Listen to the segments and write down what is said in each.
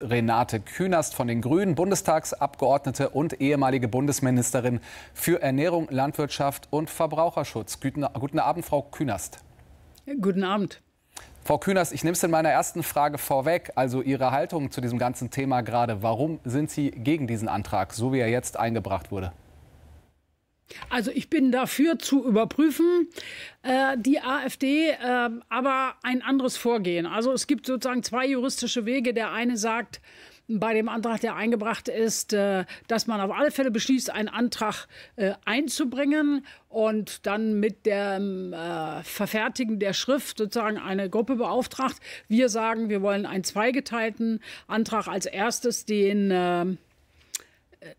Renate Künast von den Grünen, Bundestagsabgeordnete und ehemalige Bundesministerin für Ernährung, Landwirtschaft und Verbraucherschutz. Guten, guten Abend, Frau Künast. Guten Abend. Frau Künast, ich nehme es in meiner ersten Frage vorweg, also Ihre Haltung zu diesem ganzen Thema gerade. Warum sind Sie gegen diesen Antrag, so wie er jetzt eingebracht wurde? Also ich bin dafür zu überprüfen, äh, die AfD, äh, aber ein anderes Vorgehen. Also es gibt sozusagen zwei juristische Wege. Der eine sagt, bei dem Antrag, der eingebracht ist, äh, dass man auf alle Fälle beschließt, einen Antrag äh, einzubringen und dann mit dem äh, Verfertigen der Schrift sozusagen eine Gruppe beauftragt. Wir sagen, wir wollen einen zweigeteilten Antrag als erstes den ähm,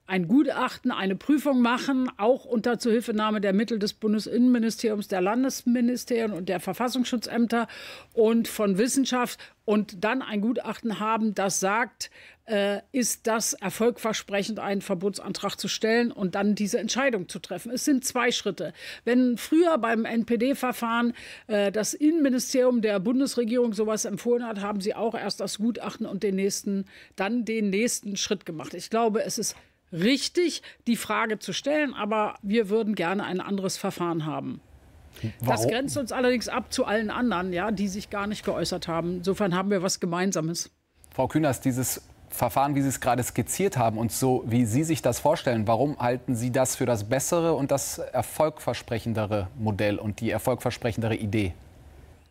ein Gutachten, eine Prüfung machen, auch unter Zuhilfenahme der Mittel des Bundesinnenministeriums, der Landesministerien und der Verfassungsschutzämter und von Wissenschaft und dann ein Gutachten haben, das sagt, äh, ist das erfolgversprechend, einen Verbotsantrag zu stellen und dann diese Entscheidung zu treffen. Es sind zwei Schritte. Wenn früher beim NPD-Verfahren äh, das Innenministerium der Bundesregierung sowas empfohlen hat, haben sie auch erst das Gutachten und den nächsten, dann den nächsten Schritt gemacht. Ich glaube, es ist richtig, die Frage zu stellen, aber wir würden gerne ein anderes Verfahren haben. Warum? Das grenzt uns allerdings ab zu allen anderen, ja, die sich gar nicht geäußert haben. Insofern haben wir was Gemeinsames. Frau Künast, dieses Verfahren, wie Sie es gerade skizziert haben und so, wie Sie sich das vorstellen, warum halten Sie das für das bessere und das erfolgversprechendere Modell und die erfolgversprechendere Idee?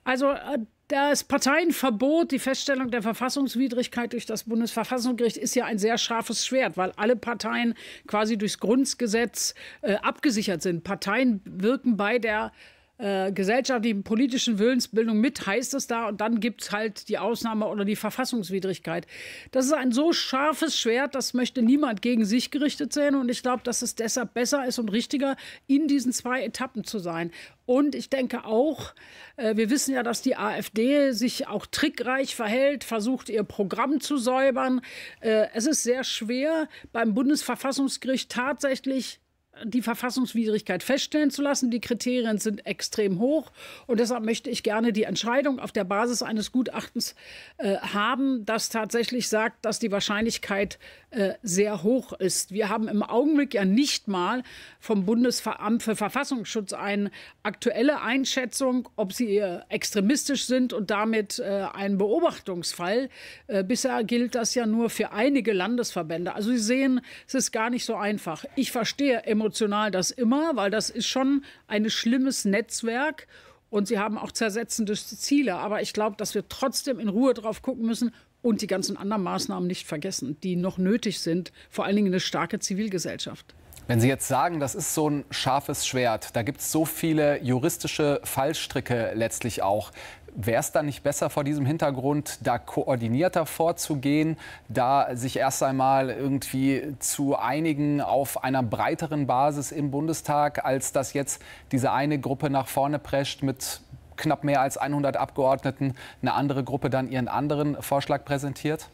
Also äh, das Parteienverbot, die Feststellung der Verfassungswidrigkeit durch das Bundesverfassungsgericht ist ja ein sehr scharfes Schwert, weil alle Parteien quasi durchs Grundgesetz äh, abgesichert sind. Parteien wirken bei der äh, äh, gesellschaftlichen, politischen Willensbildung mit, heißt es da. Und dann gibt es halt die Ausnahme oder die Verfassungswidrigkeit. Das ist ein so scharfes Schwert, das möchte niemand gegen sich gerichtet sehen. Und ich glaube, dass es deshalb besser ist und richtiger, in diesen zwei Etappen zu sein. Und ich denke auch, äh, wir wissen ja, dass die AfD sich auch trickreich verhält, versucht, ihr Programm zu säubern. Äh, es ist sehr schwer, beim Bundesverfassungsgericht tatsächlich die Verfassungswidrigkeit feststellen zu lassen. Die Kriterien sind extrem hoch und deshalb möchte ich gerne die Entscheidung auf der Basis eines Gutachtens äh, haben, das tatsächlich sagt, dass die Wahrscheinlichkeit äh, sehr hoch ist. Wir haben im Augenblick ja nicht mal vom Bundesamt für Verfassungsschutz eine aktuelle Einschätzung, ob sie äh, extremistisch sind und damit äh, ein Beobachtungsfall. Äh, bisher gilt das ja nur für einige Landesverbände. Also Sie sehen, es ist gar nicht so einfach. Ich verstehe im emotional das immer, weil das ist schon ein schlimmes Netzwerk und sie haben auch zersetzende Ziele. Aber ich glaube, dass wir trotzdem in Ruhe drauf gucken müssen und die ganzen anderen Maßnahmen nicht vergessen, die noch nötig sind, vor allen Dingen eine starke Zivilgesellschaft. Wenn Sie jetzt sagen, das ist so ein scharfes Schwert, da gibt es so viele juristische Fallstricke letztlich auch. Wäre es dann nicht besser, vor diesem Hintergrund da koordinierter vorzugehen, da sich erst einmal irgendwie zu einigen auf einer breiteren Basis im Bundestag, als dass jetzt diese eine Gruppe nach vorne prescht mit knapp mehr als 100 Abgeordneten, eine andere Gruppe dann ihren anderen Vorschlag präsentiert?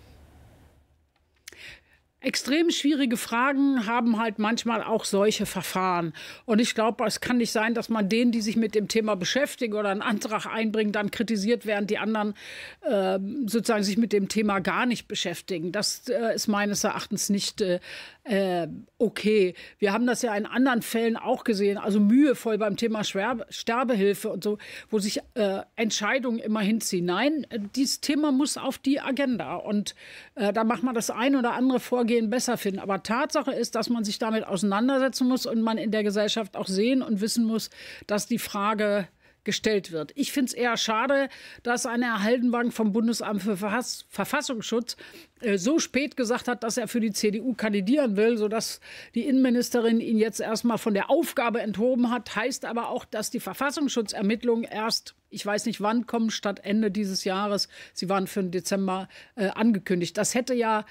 Extrem schwierige Fragen haben halt manchmal auch solche Verfahren. Und ich glaube, es kann nicht sein, dass man denen, die sich mit dem Thema beschäftigen oder einen Antrag einbringen, dann kritisiert, während die anderen äh, sozusagen sich mit dem Thema gar nicht beschäftigen. Das äh, ist meines Erachtens nicht äh, äh, okay. Wir haben das ja in anderen Fällen auch gesehen, also mühevoll beim Thema Schwerbe Sterbehilfe und so, wo sich äh, Entscheidungen immer hinziehen. Nein, äh, dieses Thema muss auf die Agenda. Und da macht man das ein oder andere Vorgehen gehen, besser finden. Aber Tatsache ist, dass man sich damit auseinandersetzen muss und man in der Gesellschaft auch sehen und wissen muss, dass die Frage gestellt wird. Ich finde es eher schade, dass eine Erhaltenbank vom Bundesamt für Verhass Verfassungsschutz äh, so spät gesagt hat, dass er für die CDU kandidieren will, sodass die Innenministerin ihn jetzt erstmal von der Aufgabe enthoben hat. Heißt aber auch, dass die Verfassungsschutzermittlungen erst, ich weiß nicht wann kommen, statt Ende dieses Jahres, sie waren für den Dezember äh, angekündigt. Das hätte ja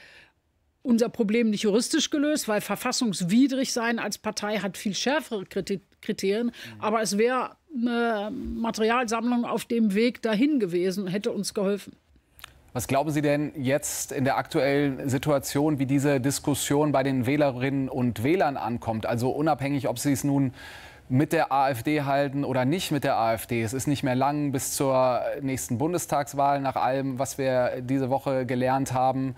unser Problem nicht juristisch gelöst, weil verfassungswidrig sein als Partei hat viel schärfere Kriterien. Mhm. Aber es wäre eine Materialsammlung auf dem Weg dahin gewesen, hätte uns geholfen. Was glauben Sie denn jetzt in der aktuellen Situation, wie diese Diskussion bei den Wählerinnen und Wählern ankommt? Also unabhängig, ob Sie es nun mit der AfD halten oder nicht mit der AfD. Es ist nicht mehr lang bis zur nächsten Bundestagswahl, nach allem, was wir diese Woche gelernt haben.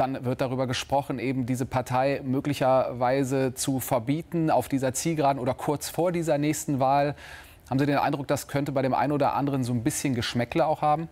Dann wird darüber gesprochen, eben diese Partei möglicherweise zu verbieten auf dieser Zielgeraden oder kurz vor dieser nächsten Wahl. Haben Sie den Eindruck, das könnte bei dem einen oder anderen so ein bisschen Geschmäckle auch haben?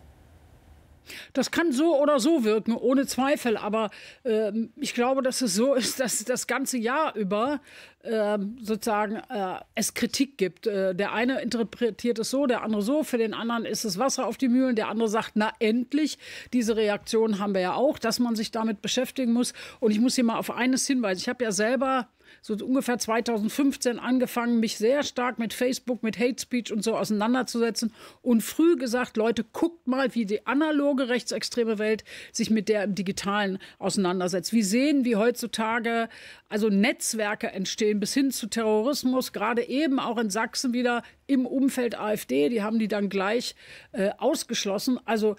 Das kann so oder so wirken, ohne Zweifel. Aber äh, ich glaube, dass es so ist, dass das ganze Jahr über äh, sozusagen äh, es Kritik gibt. Äh, der eine interpretiert es so, der andere so. Für den anderen ist es Wasser auf die Mühlen. Der andere sagt, na endlich, diese Reaktion haben wir ja auch, dass man sich damit beschäftigen muss. Und ich muss hier mal auf eines hinweisen. Ich habe ja selber so ungefähr 2015 angefangen, mich sehr stark mit Facebook, mit Hate Speech und so auseinanderzusetzen und früh gesagt, Leute, guckt mal, wie die analoge rechtsextreme Welt sich mit der im digitalen auseinandersetzt. Wir sehen, wie heutzutage also Netzwerke entstehen bis hin zu Terrorismus, gerade eben auch in Sachsen wieder im Umfeld AfD, die haben die dann gleich äh, ausgeschlossen. Also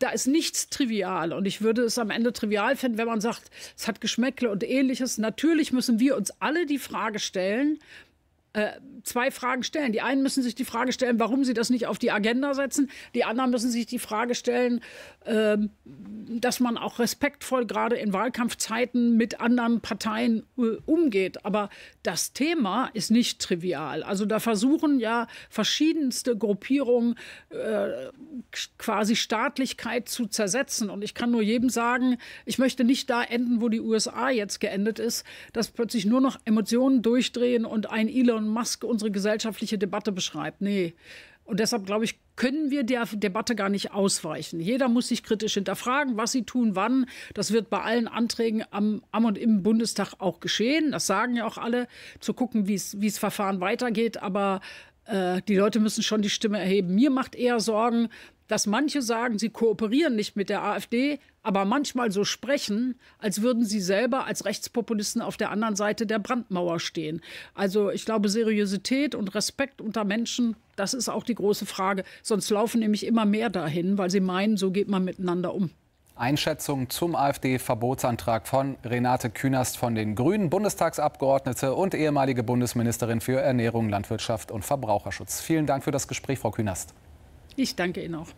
da ist nichts trivial. Und ich würde es am Ende trivial finden, wenn man sagt, es hat Geschmäckle und ähnliches. Natürlich müssen wir uns alle die Frage stellen, äh, zwei Fragen stellen. Die einen müssen sich die Frage stellen, warum sie das nicht auf die Agenda setzen. Die anderen müssen sich die Frage stellen, ähm, dass man auch respektvoll gerade in Wahlkampfzeiten mit anderen Parteien äh, umgeht. Aber das Thema ist nicht trivial. Also da versuchen ja verschiedenste Gruppierungen äh, quasi Staatlichkeit zu zersetzen. Und ich kann nur jedem sagen, ich möchte nicht da enden, wo die USA jetzt geendet ist, dass plötzlich nur noch Emotionen durchdrehen und ein Elon Elon Musk unsere gesellschaftliche Debatte beschreibt. Nee. Und deshalb, glaube ich, können wir der Debatte gar nicht ausweichen. Jeder muss sich kritisch hinterfragen, was sie tun, wann. Das wird bei allen Anträgen am, am und im Bundestag auch geschehen. Das sagen ja auch alle, zu gucken, wie es Verfahren weitergeht. Aber äh, die Leute müssen schon die Stimme erheben. Mir macht eher Sorgen, dass manche sagen, sie kooperieren nicht mit der AfD, aber manchmal so sprechen, als würden sie selber als Rechtspopulisten auf der anderen Seite der Brandmauer stehen. Also ich glaube, Seriosität und Respekt unter Menschen, das ist auch die große Frage. Sonst laufen nämlich immer mehr dahin, weil sie meinen, so geht man miteinander um. Einschätzung zum AfD-Verbotsantrag von Renate Künast von den Grünen, Bundestagsabgeordnete und ehemalige Bundesministerin für Ernährung, Landwirtschaft und Verbraucherschutz. Vielen Dank für das Gespräch, Frau Künast. Ich danke Ihnen auch.